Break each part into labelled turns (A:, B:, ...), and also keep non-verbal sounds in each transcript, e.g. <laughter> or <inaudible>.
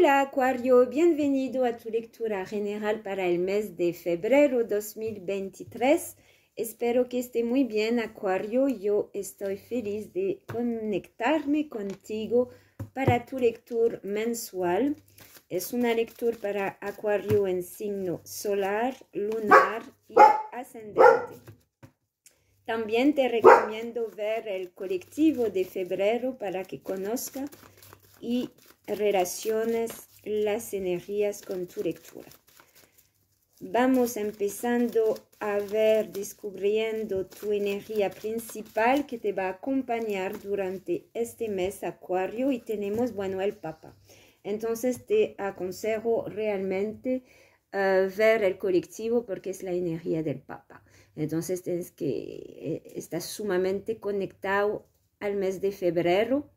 A: Hola Acuario, bienvenido a tu lectura general para el mes de febrero 2023. Espero que esté muy bien Acuario, yo estoy feliz de conectarme contigo para tu lectura mensual. Es una lectura para Acuario en signo solar, lunar y ascendente. También te recomiendo ver el colectivo de febrero para que conozca y relaciones las energías con tu lectura. Vamos empezando a ver, descubriendo tu energía principal que te va a acompañar durante este mes acuario y tenemos, bueno, el Papa. Entonces te aconsejo realmente eh, ver el colectivo porque es la energía del Papa. Entonces tienes que eh, estar sumamente conectado al mes de febrero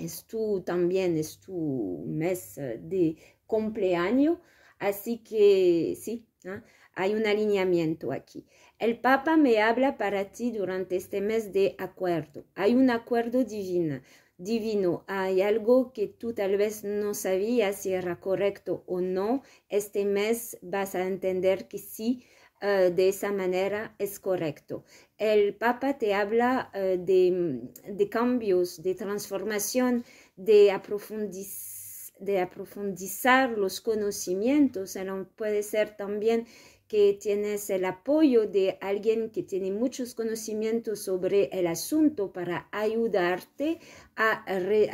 A: es tu también, es tu mes de cumpleaños, así que sí, ¿ah? hay un alineamiento aquí. El Papa me habla para ti durante este mes de acuerdo. Hay un acuerdo divino. Divino, hay algo que tú tal vez no sabías si era correcto o no. Este mes vas a entender que sí, eh, de esa manera es correcto. El Papa te habla eh, de, cambios, de transformación, de, aprofundizar los conocimientos. puede ser también que tienes el apoyo de alguien que tiene muchos conocimientos sobre el asunto para ayudarte a,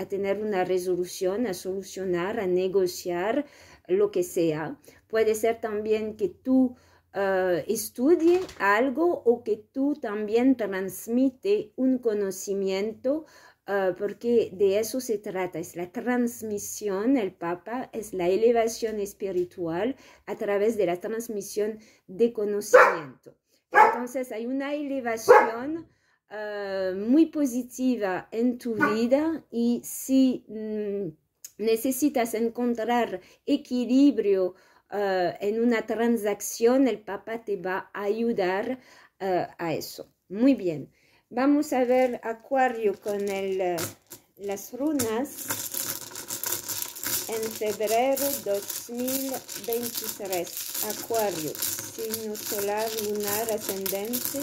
A: tener una resolución, a solucionar, a negociar, lo que sea. Puede ser también que tú eh, estudie algo o que tú también transmite un conocimiento eh, porque de eso se trata, es la transmisión, el Papa, es la elevación espiritual a través de la transmisión de conocimiento. Entonces hay una elevación eh, muy positiva en tu vida y si mm, necesitas encontrar equilibrio, eh, en una transacción, el Papa te va a ayudar eh, a eso. Muy bien. Vamos a ver Acuario con el, eh, las runas en febrero 2023. Acuario, signo solar, lunar, ascendente.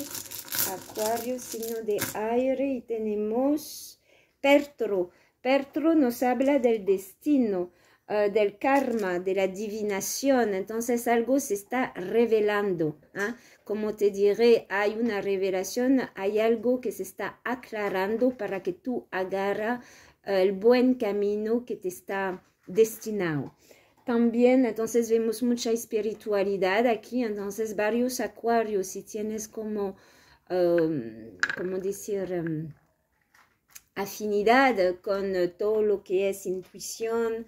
A: Acuario, signo de aire y tenemos Pertro. Pertro nos habla del destino eh, del karma, de la divinación, entonces algo se está revelando. ¿ah? Como te diré, hay una revelación, hay algo que se está aclarando para que tú agarras eh, el buen camino que te está destinado. También, entonces vemos mucha espiritualidad aquí, entonces varios acuarios, si tienes como, em, como decir, em, afinidad con eh, todo lo que es intuición,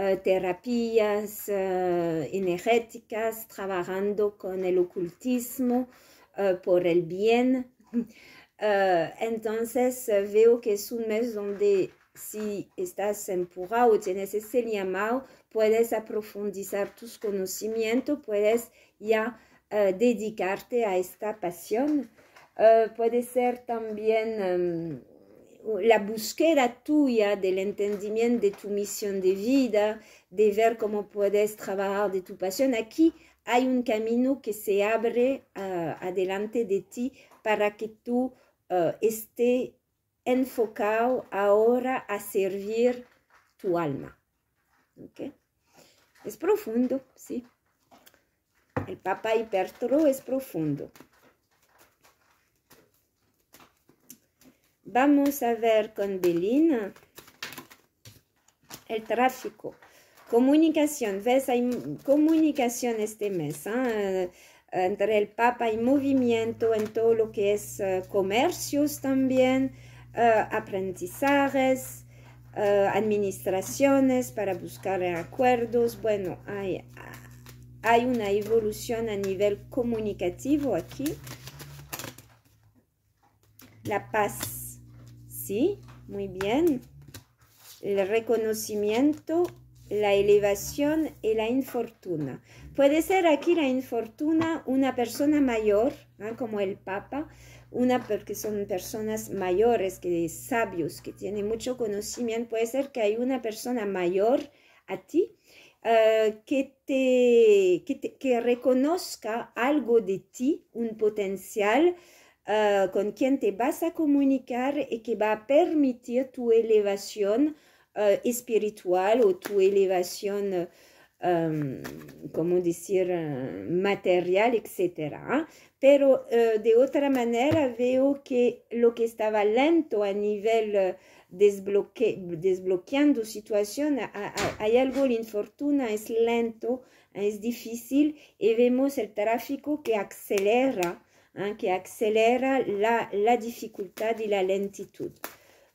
A: eh, terapias eh, energéticas, trabajando con el ocultismo eh, por el bien. entonces veo que es un mes donde si estás empujado o tienes ese llamado, puedes aprofundizar tus conocimientos, puedes ya dedicarte a esta pasión. puede ser también em, la búsqueda tuya del entendimiento de tu misión de vida, de ver cómo puedes trabajar de tu pasión. Aquí hay un camino que se abre ah, adelante de ti para que tú ah, estés enfocado ahora a servir tu alma. Es profundo, sí. El Papa Hipertro es profundo. Vamos a ver con Belina el tráfico. Comunicación, ves, hay comunicación este mes ¿ah? entre el Papa, hay movimiento en todo lo que es eh, comercios también, eh, aprendizajes, eh, administraciones para buscar acuerdos. Bueno, hay, hay una evolución a nivel comunicativo aquí. La paz Sí, muy bien. El reconocimiento, la elevación y la infortuna. Puede ser aquí la infortuna una persona mayor, como el Papa, una porque son personas mayores, que sabios, que tienen mucho conocimiento. Puede ser que hay una persona mayor a ti eh, que, te, que, que reconozca algo de ti, un potencial, eh, con quien te vas a comunicar y que va a permitir tu elevación eh, espiritual o tu elevación, eh, como decir, material, etcétera ¿ah? Pero de otra manera veo que lo que estaba lento a nivel... desbloqueando situación, hay algo, la infortuna es lento, es difícil y vemos el tráfico que acelera que acelera la, dificultad y la lentitud.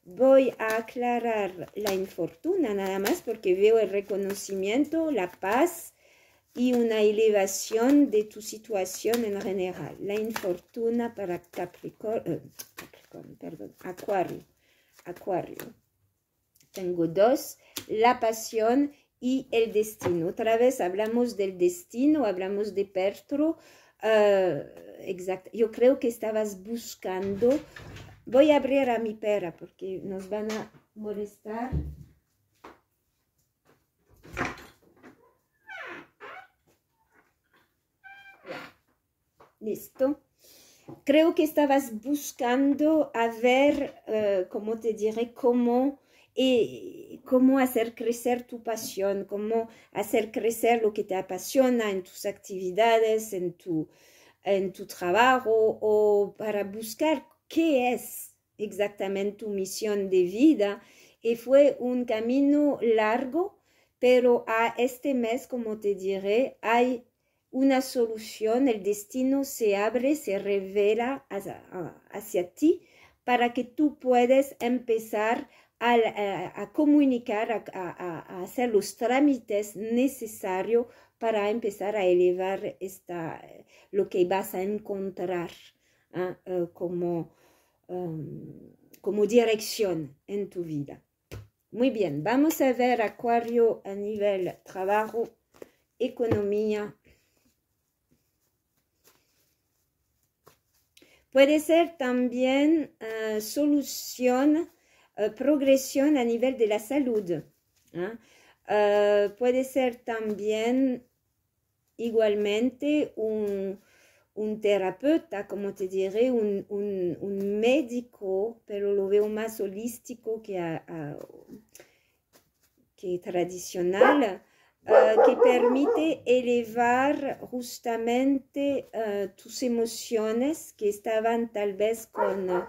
A: Voy a aclarar la infortuna nada más porque veo el reconocimiento, la paz y una elevación de tu situación en general. La infortuna para Capricornio, eh, perdón, Acuario. Acuario. Tengo dos, la pasión y el destino. Otra vez hablamos del destino, hablamos de Pertro, Ah, exacto. Yo creo que estabas buscando. Voy a abrir a mi pera porque nos van a molestar. Listo. Creo que estabas buscando a ver, eh, cómo te diré, cómo y eh, cómo hacer crecer tu pasión, cómo hacer crecer lo que te apasiona en tus actividades, en tu, trabajo o para buscar qué es exactamente tu misión de vida. Y fue un camino largo, pero a este mes, como te diré, hay una solución, el destino se abre, se revela hacia, ti para que tú puedas empezar eh, a, comunicar, a, hacer los trámites necesarios para empezar a elevar esta, eh, lo que vas a encontrar ¿ah? eh, como, em, como dirección en tu vida. Muy bien, vamos a ver Acuario a nivel trabajo, economía. Puede ser también solución Euh, progresión a nivel de la salud. Euh, puede ser también igualmente un, terapeuta, como te diré, un, médico, pero lo veo más holístico que, que tradicional. Euh, que permite elevar justamente tus emociones que estaban tal vez con,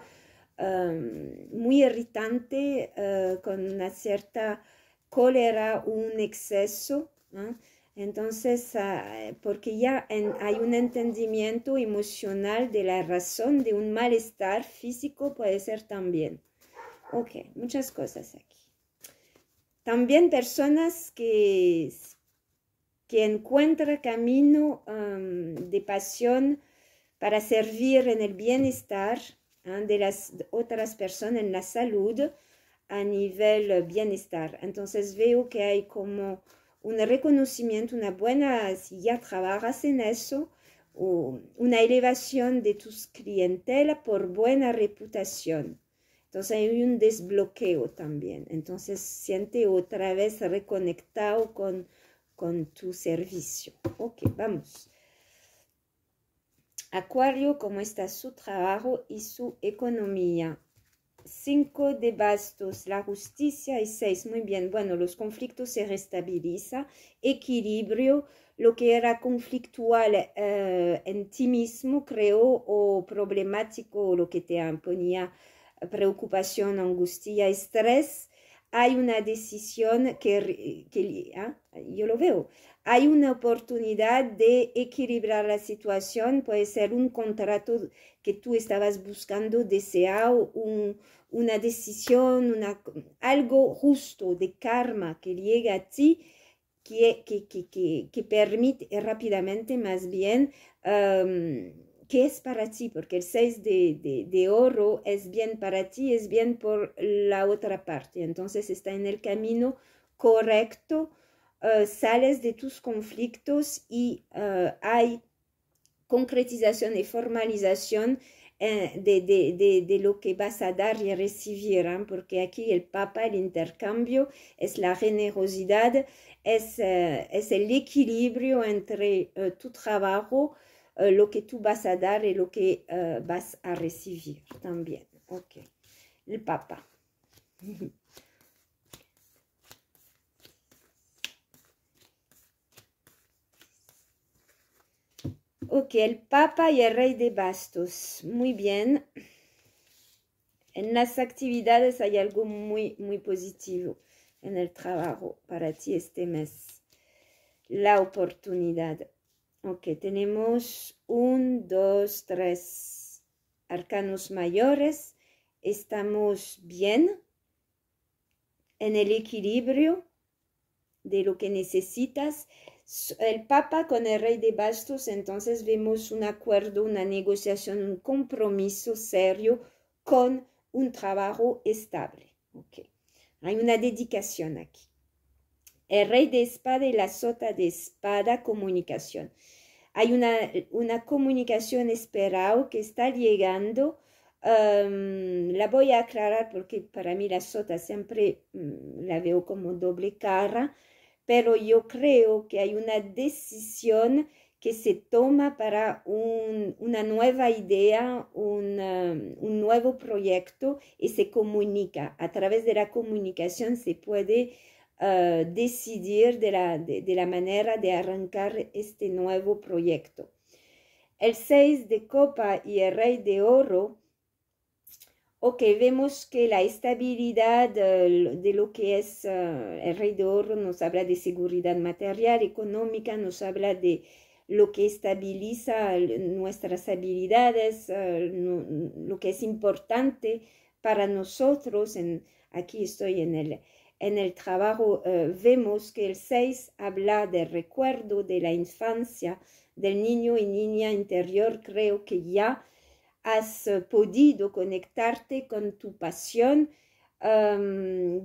A: muy irritante, eh, con una cierta cólera, un exceso. Entonces, ah, porque ya hay un entendimiento emocional de la razón de un malestar físico, puede ser también. Ok, muchas cosas aquí. También personas que, que encuentran camino de pasión para servir en el bienestar de las otras personas en la salud a nivel bienestar. Entonces veo que hay como un reconocimiento, una buena, si ya trabajas en eso, o una elevación de tus clientela por buena reputación. Entonces hay un desbloqueo también. Entonces siente otra vez reconectado con, con tu servicio. Ok, vamos. Acuario, ¿cómo está su trabajo y su economía? Cinco, de bastos, la justicia y seis, muy bien, bueno, los conflictos se restabiliza, equilibrio, lo que era conflictual eh, en ti mismo, creo, o problemático, lo que te imponía preocupación, angustia, estrés, hay una decisión que, ah, yo lo veo, hay una oportunidad de equilibrar la situación, puede ser un contrato que tú estabas buscando, deseado, una decisión, algo justo de karma que llega a ti, que, permite rápidamente más bien um, qué es para ti, porque el 6 de, oro es bien para ti, es bien por la otra parte. Entonces está en el camino correcto eh, sales de tus conflictos y eh, hay concretización y formalización eh, de, lo que vas a dar y recibir, porque aquí el papa, el intercambio, es la generosidad, es, es el equilibrio entre tu trabajo, lo que tú vas a dar y lo que vas a recibir también. Ok, el papa. <laughs> Ok, el Papa y el Rey de Bastos. Muy bien. En las actividades hay algo muy, muy positivo en el trabajo para ti este mes. La oportunidad. Ok, tenemos un, dos, tres arcanos mayores. Estamos bien en el equilibrio de lo que necesitas el Papa con el rey de Bastos, entonces vemos un acuerdo, una negociación, un compromiso serio con un trabajo estable. Hay una dedicación aquí. El rey de espada y la sota de espada, comunicación. Hay una, comunicación esperado que está llegando. la voy a aclarar porque para mí la sota siempre mm, la veo como doble cara pero yo creo que hay una decisión que se toma para una nueva idea, um, un, nuevo proyecto y se comunica. A través de la comunicación se puede uh, decidir de la, de la, manera de arrancar este nuevo proyecto. El 6 de copa y el rey de oro Ok, vemos que la estabilidad eh, de lo que es el eh, rey oro nos habla de seguridad material, económica, nos habla de lo que estabiliza nuestras habilidades, eh, lo que es importante para nosotros. aquí estoy en el, en el trabajo, vemos que el 6 habla del recuerdo de la infancia del niño y niña interior. Creo que ya has podido conectarte con tu pasión um,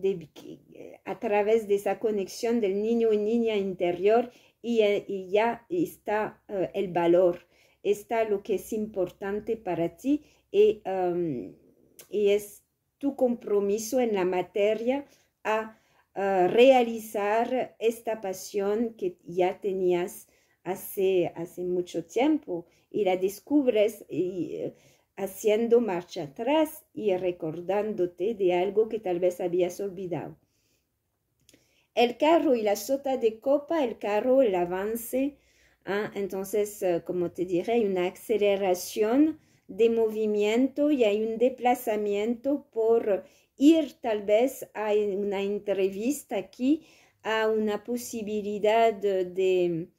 A: a través de esa conexión del niño y niña interior y, ya está uh, el valor, está lo que es importante para ti y, um, es tu compromiso en la materia a uh, realizar esta pasión que ya tenías hace, hace mucho tiempo y la descubres y, eh, haciendo marcha atrás y recordándote de algo que tal vez habías olvidado. El carro y la sota de copa, el carro, el avance, ah, entonces, eh, como te diré, hay una aceleración de movimiento y hay un desplazamiento por ir tal vez a una entrevista aquí, a una posibilidad de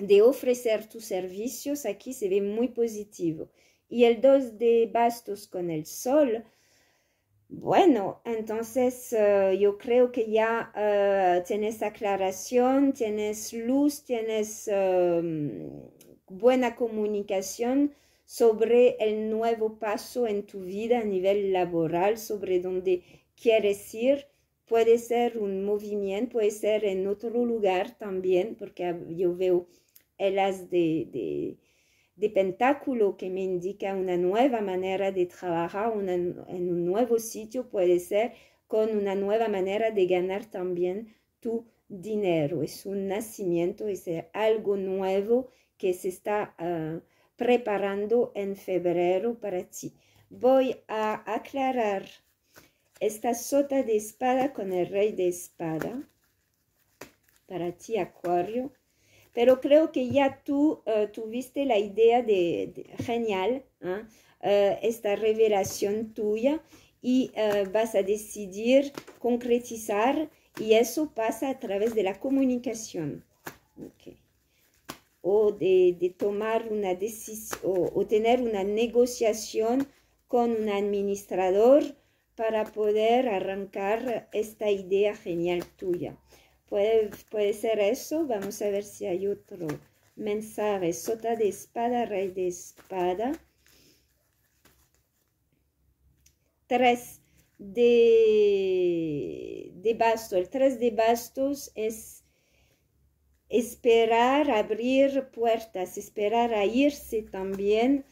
A: de ofrecer tus servicios aquí se ve muy positivo. Y el 2 de bastos con el sol, bueno, entonces eh, yo creo que ya eh, tienes aclaración, tienes luz, tienes em, buena comunicación sobre el nuevo paso en tu vida a nivel laboral, sobre dónde quieres ir. Puede ser un movimiento, puede ser en otro lugar también, porque yo veo el de, de, pentáculo que me indica una nueva manera de trabajar en un nuevo sitio, puede ser con una nueva manera de ganar también tu dinero. Es un nacimiento, es algo nuevo que se está ah, preparando en febrero para ti. Voy a aclarar esta sota de espada con el rey de espada para ti, Acuario pero creo que ya tú eh, tuviste la idea de, genial, ¿ah? eh, esta revelación tuya y eh, vas a decidir concretizar y eso pasa a través de la comunicación. O de, tomar una decisión o tener una negociación con un administrador para poder arrancar esta idea genial tuya. Puede, ser eso. Vamos a ver si hay otro mensaje. Sota de espada, rey de espada. Tres de, de bastos. El tres de bastos es esperar abrir puertas, esperar a irse también.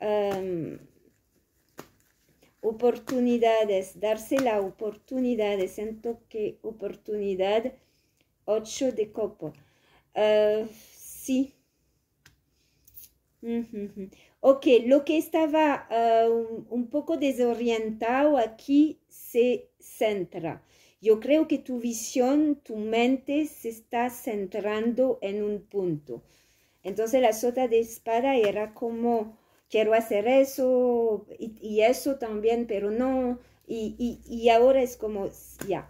A: Um, oportunidades, darse la oportunidad, siento que oportunidad 8 de copo. Ah, sí. Ok, lo que estaba ah, un, poco desorientado aquí se centra. Yo creo que tu visión, tu mente se está centrando en un punto. Entonces la sota de espada era como, quiero hacer eso y, eso también, pero no. Y, ahora es como, ya,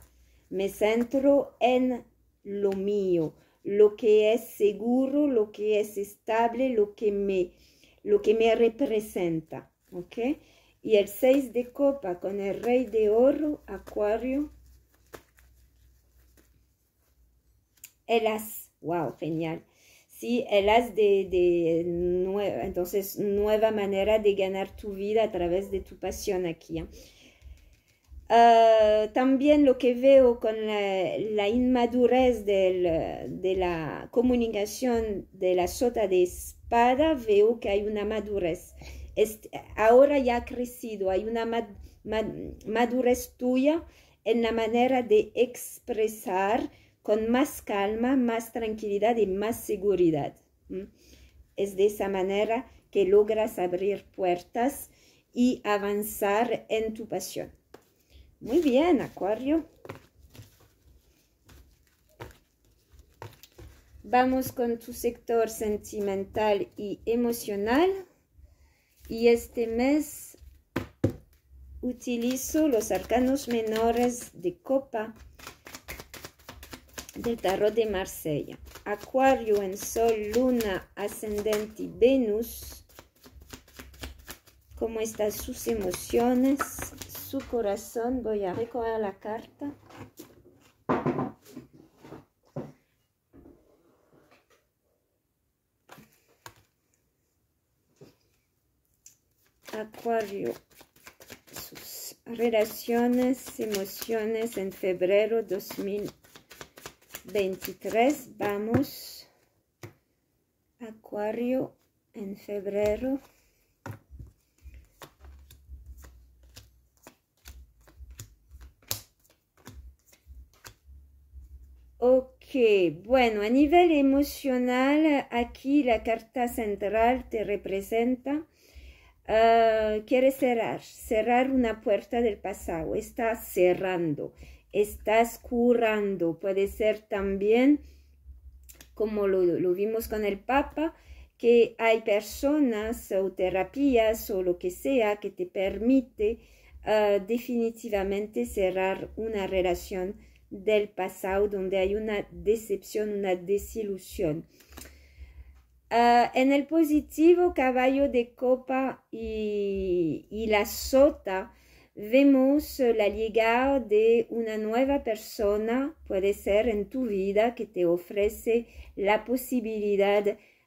A: me centro en lo mío, lo que es seguro, lo que es estable, lo que me, lo que me representa. ¿Ok? Y el 6 de copa con el rey de oro, acuario. El as. Wow, genial. Sí, el as de, de entonces, nueva manera de ganar tu vida a través de tu pasión aquí. ¿ah? Eh, también lo que veo con la, inmadurez de la comunicación de la sota de espada, veo que hay una madurez. ahora ya ha crecido, hay una madurez tuya en la manera de expresar con más calma, más tranquilidad y más seguridad. Es de esa manera que logras abrir puertas y avanzar en tu pasión. Muy bien, Acuario. Vamos con tu sector sentimental y emocional. Y este mes utilizo los arcanos menores de copa del tarot de Marsella. Acuario en Sol, Luna, Ascendente y Venus. ¿Cómo están sus emociones? su corazón. Voy a recoger la carta. Acuario. Sus relaciones, emociones en febrero 2023. Vamos. Acuario en febrero Ok, bueno, a nivel emocional, aquí la carta central te representa. quieres ah, quiere cerrar, cerrar una puerta del pasado. Estás cerrando, estás curando. Puede ser también, como lo, vimos con el Papa, que hay personas o terapias o lo que sea que te permite ah, definitivamente cerrar una relación del pasado, donde hay una decepción, una desilusión. Ah, en el positivo, caballo de copa y la sota, vemos la llegada de una nueva persona, puede ser en tu vida, que te ofrece la posibilidad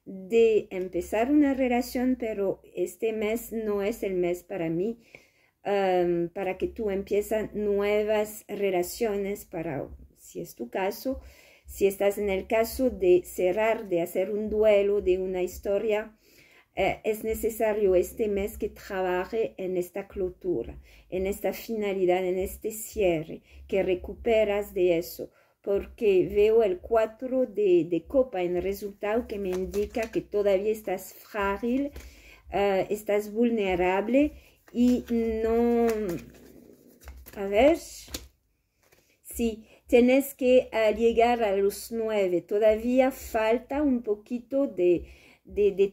A: de empezar una relación, pero este mes no es el mes para mí para que tú empieces nuevas relaciones, para si es tu caso, si estás en el caso de cerrar, de hacer un duelo de una historia, eh, es necesario este mes que trabaje en esta clotura, en esta finalidad, en este cierre, que recuperas de eso, porque veo el 4 de, de copa en el resultado que me indica que todavía estás frágil, eh, estás vulnerable y no... A ver. Sí, tienes que ah, llegar a los nueve. Todavía falta un poquito de,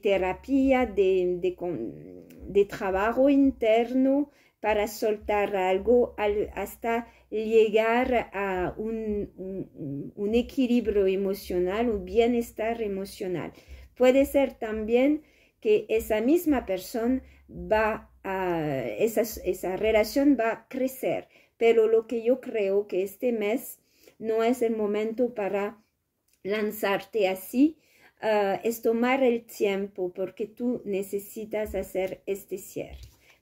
A: terapia, de, trabajo interno para soltar algo hasta llegar a un, un, equilibrio emocional, un bienestar emocional. Puede ser también que esa misma persona va esa, relación va a crecer. Pero lo que yo creo que este mes no es el momento para lanzarte así, ah, es tomar el tiempo porque tú necesitas hacer este cierre.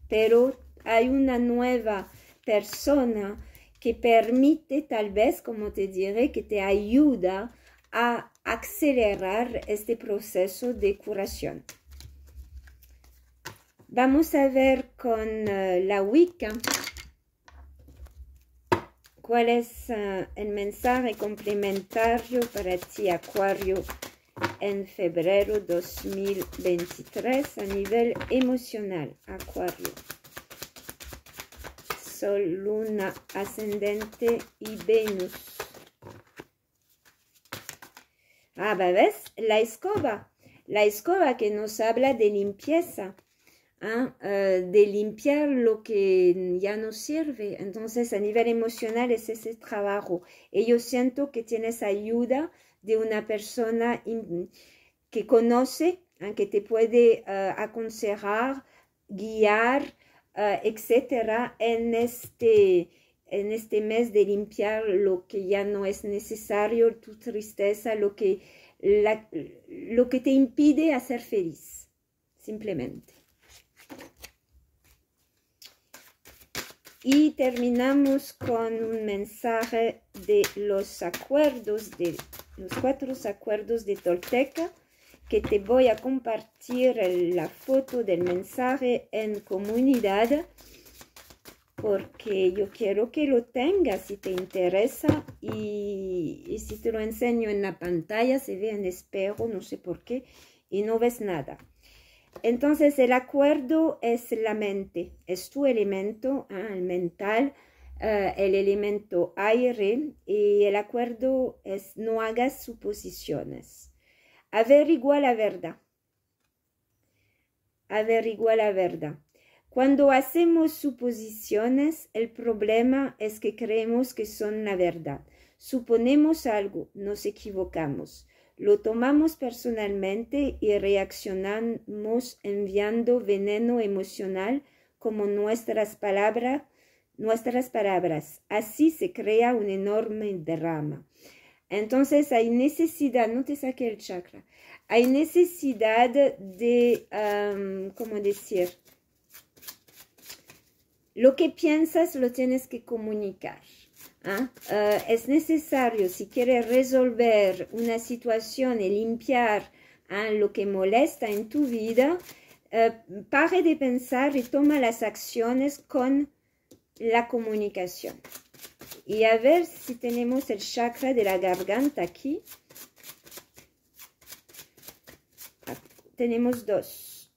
A: Pero hay una nueva persona que permite tal vez, como te diré, que te ayuda a acelerar este proceso de curación. Vamos a ver con eh, la Wicca cuál es eh, el mensaje complementario para ti, Acuario, en febrero 2023 a nivel emocional, Acuario. Sol, Luna, Ascendente y Venus. Ah, ¿ves? La escoba. La escoba que nos habla de limpieza. ¿ah? Eh, de limpiar lo que ya no sirve. Entonces, a nivel emocional es ese trabajo. Y yo siento que tienes ayuda de una persona que conoce, aunque que te puede eh, aconsejar, guiar, eh, etcétera, en este en este mes de limpiar lo que ya no es necesario, tu tristeza, lo que, lo que te impide hacer feliz, simplemente. Y terminamos con un mensaje de los acuerdos, de los cuatro acuerdos de Tolteca, que te voy a compartir la foto del mensaje en comunidad, porque yo quiero que lo tengas si te interesa y, y si te lo enseño en la pantalla se ve en espejo, no sé por qué, y no ves nada. Entonces el acuerdo es la mente, es tu elemento, ah, el mental, eh, el elemento aire y el acuerdo es no hagas suposiciones. Averigua la verdad. Averigua la verdad. Cuando hacemos suposiciones, el problema es que creemos que son la verdad. Suponemos algo, nos equivocamos. Lo tomamos personalmente y reaccionamos enviando veneno emocional como nuestras palabras, nuestras palabras. Así se crea un enorme drama Entonces hay necesidad, no te saque el chakra, hay necesidad de, ¿cómo decir? Lo que piensas lo tienes que comunicar. ¿Ah? Eh, es necesario, si quieres resolver una situación y limpiar a ah, lo que molesta en tu vida, uh, pare de pensar y toma las acciones con la comunicación. Y a ver si tenemos el chakra de la garganta aquí. Ah, tenemos dos.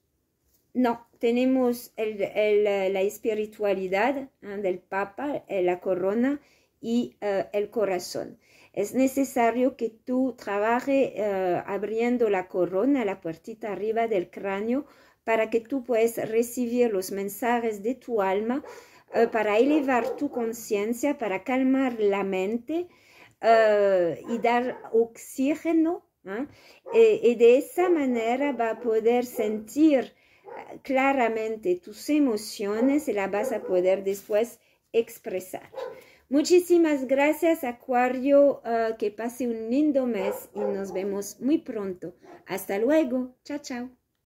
A: No, tenemos el, la espiritualidad ah, del Papa, eh, la corona y eh, el corazón. Es necesario que tú trabajes eh, abriendo la corona, la puertita arriba del cráneo, para que tú puedas recibir los mensajes de tu alma, eh, para elevar tu conciencia, para calmar la mente y dar oxígeno. ¿ah? E, y, de esa manera va a poder sentir claramente tus emociones y las vas a poder después expresar. Muchísimas gracias, Acuario. Ah, que pase un lindo mes y nos vemos muy pronto. Hasta luego. Chao, chao.